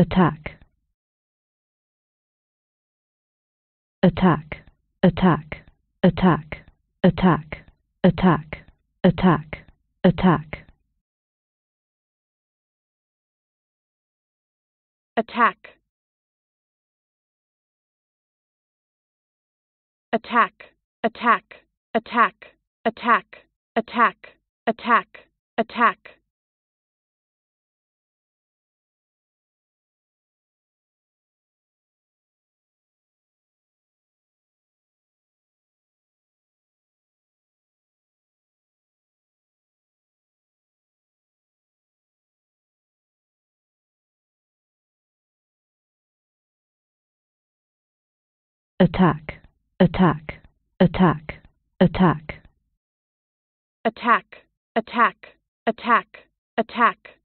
attack attack attack attack attack attack attack attack attack attack attack attack attack attack attack attack attack, attack, attack, attack. Attack, attack, attack, attack.